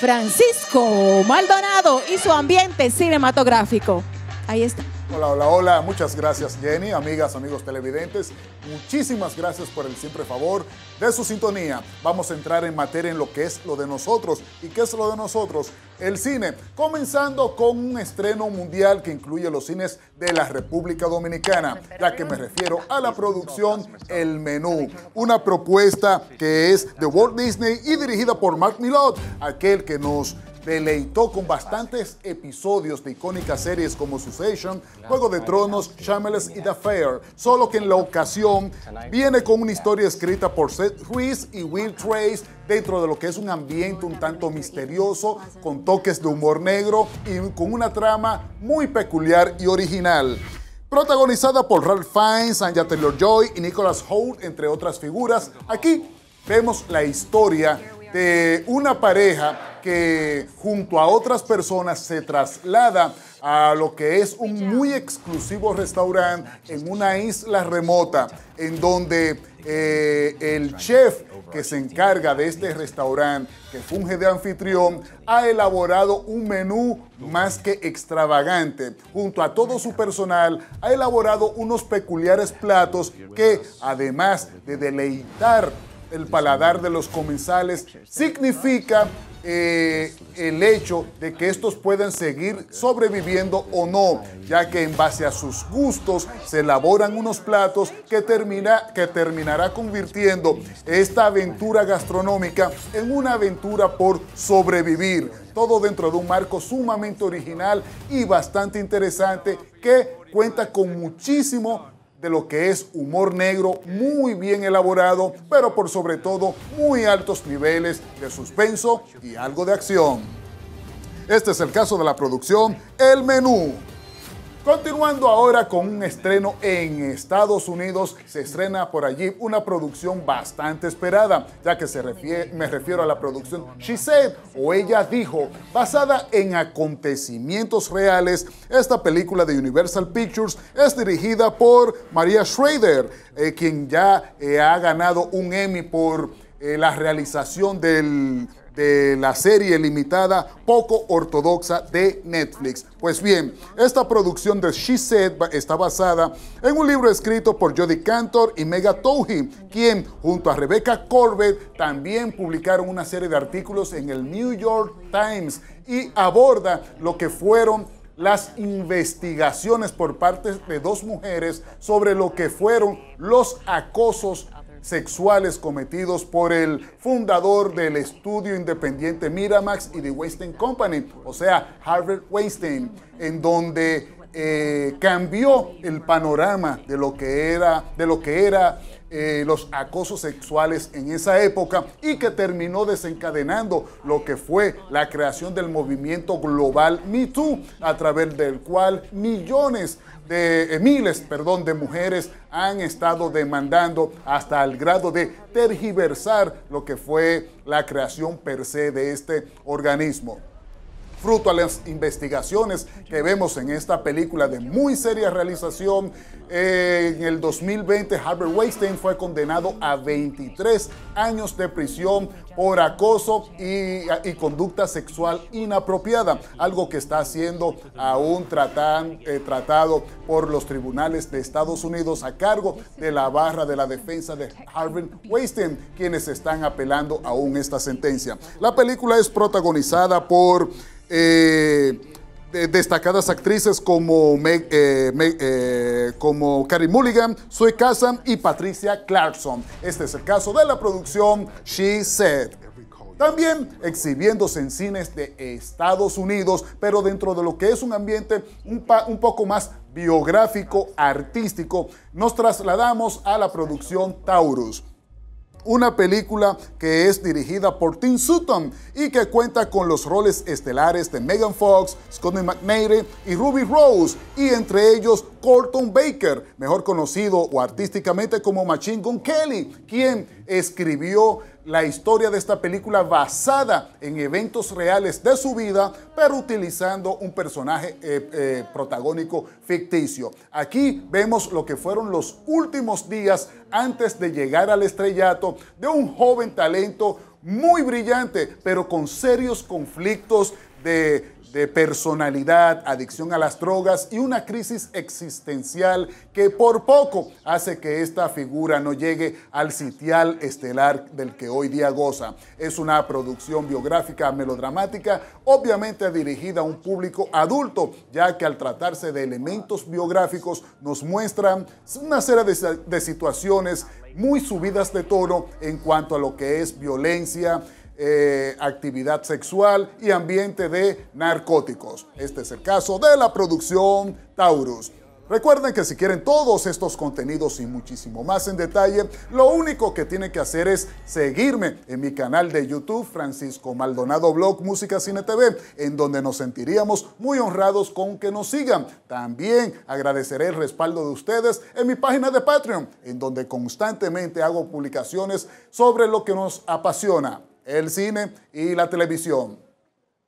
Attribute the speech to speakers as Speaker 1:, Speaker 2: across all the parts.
Speaker 1: Francisco Maldonado y su ambiente cinematográfico. Ahí está. Hola, hola, hola. Muchas gracias, Jenny. Amigas, amigos televidentes, muchísimas gracias por el siempre favor de su sintonía. Vamos a entrar en materia en lo que es lo de nosotros. ¿Y qué es lo de nosotros? el cine, comenzando con un estreno mundial que incluye los cines de la República Dominicana, ya que me refiero a la producción El Menú, una propuesta que es de Walt Disney y dirigida por Mark Millot, aquel que nos deleitó con bastantes episodios de icónicas series como Succession, Juego de Tronos, Shameless y The Fair. solo que en la ocasión viene con una historia escrita por Seth Ruiz y Will Trace dentro de lo que es un ambiente un tanto misterioso, con toques de humor negro y con una trama muy peculiar y original protagonizada por Ralph Fiennes, Anya Taylor-Joy y Nicholas Hoult, entre otras figuras. Aquí vemos la historia de una pareja que junto a otras personas se traslada a lo que es un muy exclusivo restaurante en una isla remota, en donde eh, el chef que se encarga de este restaurante, que funge de anfitrión, ha elaborado un menú más que extravagante. Junto a todo su personal, ha elaborado unos peculiares platos que, además de deleitar el paladar de los comensales, significa eh, el hecho de que estos puedan seguir sobreviviendo o no, ya que en base a sus gustos se elaboran unos platos que, termina, que terminará convirtiendo esta aventura gastronómica en una aventura por sobrevivir. Todo dentro de un marco sumamente original y bastante interesante que cuenta con muchísimo de lo que es humor negro muy bien elaborado, pero por sobre todo muy altos niveles de suspenso y algo de acción. Este es el caso de la producción El Menú, Continuando ahora con un estreno en Estados Unidos, se estrena por allí una producción bastante esperada, ya que me refiero a la producción She Said o Ella Dijo, basada en acontecimientos reales. Esta película de Universal Pictures es dirigida por Maria Schrader, eh, quien ya eh, ha ganado un Emmy por eh, la realización del la serie limitada poco ortodoxa de Netflix. Pues bien, esta producción de She Said está basada en un libro escrito por Jody Cantor y Mega Towhey, quien junto a Rebecca Corbett también publicaron una serie de artículos en el New York Times y aborda lo que fueron las investigaciones por parte de dos mujeres sobre lo que fueron los acosos sexuales cometidos por el fundador del estudio independiente Miramax y The Weinstein Company, o sea, Harvard Weinstein, en donde eh, cambió el panorama de lo que era, de lo que era eh, los acosos sexuales en esa época y que terminó desencadenando lo que fue la creación del movimiento global Me Too, a través del cual millones de eh, miles, perdón, de mujeres han estado demandando hasta el grado de tergiversar lo que fue la creación per se de este organismo fruto a las investigaciones que vemos en esta película de muy seria realización. Eh, en el 2020, Harvard Weinstein fue condenado a 23 años de prisión por acoso y, conducta sexual inapropiada, algo que está siendo aún eh, tratado por los tribunales de Estados Unidos a cargo de la barra de la defensa de Harvard Weinstein, quienes están apelando aún esta sentencia. La película es protagonizada por eh, destacadas actrices como, eh, eh, como Carrie Mulligan, Sue Kazan y Patricia Clarkson. Este es el caso de la producción She Said. También exhibiéndose en cines de Estados Unidos, pero dentro de lo que es un ambiente un, un poco más biográfico, artístico, nos trasladamos a la producción Taurus. Una película que es dirigida por Tim Sutton y que cuenta con los roles estelares de Megan Fox, Scott McNeil y Ruby Rose, y entre ellos Colton Baker, mejor conocido o artísticamente como Machine Gun Kelly, quien escribió la historia de esta película basada en eventos reales de su vida, pero utilizando un personaje eh, eh, protagónico ficticio. Aquí vemos lo que fueron los últimos días antes de llegar al estrellato de un joven talento muy brillante, pero con serios conflictos de, personalidad, adicción a las drogas y una crisis existencial que por poco hace que esta figura no llegue al sitial estelar del que hoy día goza. Es una producción biográfica melodramática, obviamente dirigida a un público adulto, ya que al tratarse de elementos biográficos nos muestran una serie de, de situaciones muy subidas de tono en cuanto a lo que es violencia, eh, actividad sexual y ambiente de narcóticos. Este es el caso de la producción Taurus. Recuerden que si quieren todos estos contenidos y muchísimo más en detalle, lo único que tienen que hacer es seguirme en mi canal de YouTube, Francisco Maldonado Blog Música Cine TV, en donde nos sentiríamos muy honrados con que nos sigan. También agradeceré el respaldo de ustedes en mi página de Patreon, en donde constantemente hago publicaciones sobre lo que nos apasiona el cine y la televisión.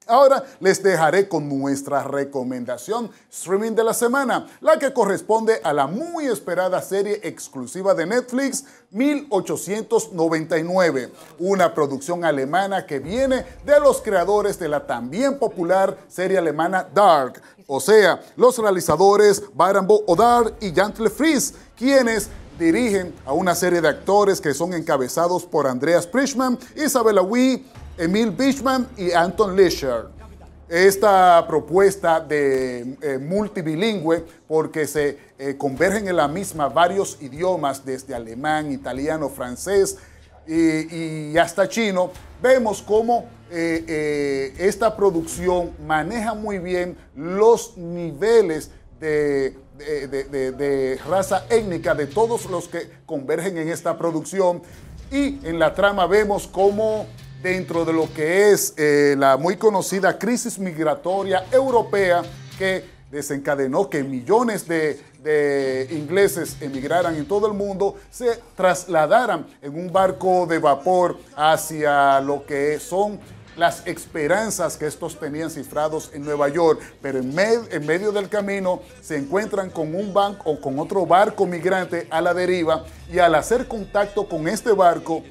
Speaker 1: Ahora les dejaré con nuestra recomendación streaming de la semana, la que corresponde a la muy esperada serie exclusiva de Netflix 1899, una producción alemana que viene de los creadores de la también popular serie alemana Dark, o sea, los realizadores Barambo Odar y Jantle Fries, quienes dirigen a una serie de actores que son encabezados por Andreas Prischman, Isabella Wee, Emil Bishman y Anton Lischer. Esta propuesta de eh, multilingüe, porque se eh, convergen en la misma varios idiomas, desde alemán, italiano, francés y, hasta chino, vemos cómo eh, esta producción maneja muy bien los niveles de, raza étnica de todos los que convergen en esta producción. Y en la trama vemos cómo dentro de lo que es eh, la muy conocida crisis migratoria europea que desencadenó que millones de, ingleses emigraran en todo el mundo, se trasladaran en un barco de vapor hacia lo que son las esperanzas que estos tenían cifrados en Nueva York, pero en, medio del camino se encuentran con un banco o con otro barco migrante a la deriva y al hacer contacto con este barco,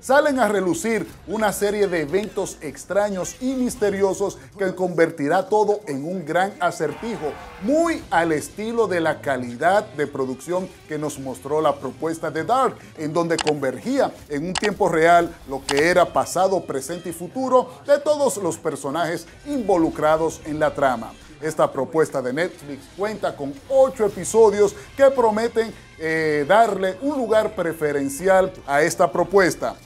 Speaker 1: salen a relucir una serie de eventos extraños y misteriosos que convertirá todo en un gran acertijo, muy al estilo de la calidad de producción que nos mostró la propuesta de Dark, en donde convergía en un tiempo real lo que era pasado, presente y futuro de todos los personajes involucrados en la trama. Esta propuesta de Netflix cuenta con ocho episodios que prometen eh, darle un lugar preferencial a esta propuesta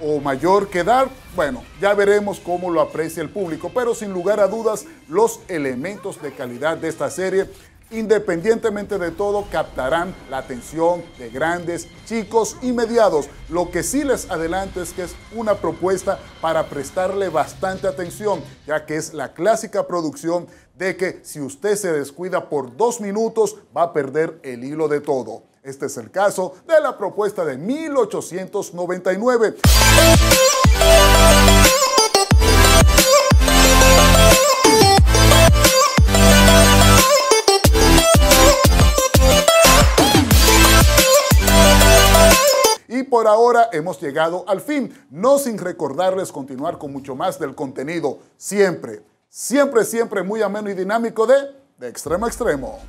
Speaker 1: o mayor que dar. Bueno, ya veremos cómo lo aprecia el público, pero sin lugar a dudas, los elementos de calidad de esta serie, independientemente de todo, captarán la atención de grandes, chicos y mediados. Lo que sí les adelanto es que es una propuesta para prestarle bastante atención, ya que es la clásica producción de que si usted se descuida por dos minutos, va a perder el hilo de todo. Este es el caso de la propuesta de 1899. Y por ahora hemos llegado al fin, no sin recordarles continuar con mucho más del contenido, siempre, siempre, siempre muy ameno y dinámico de De Extremo a Extremo.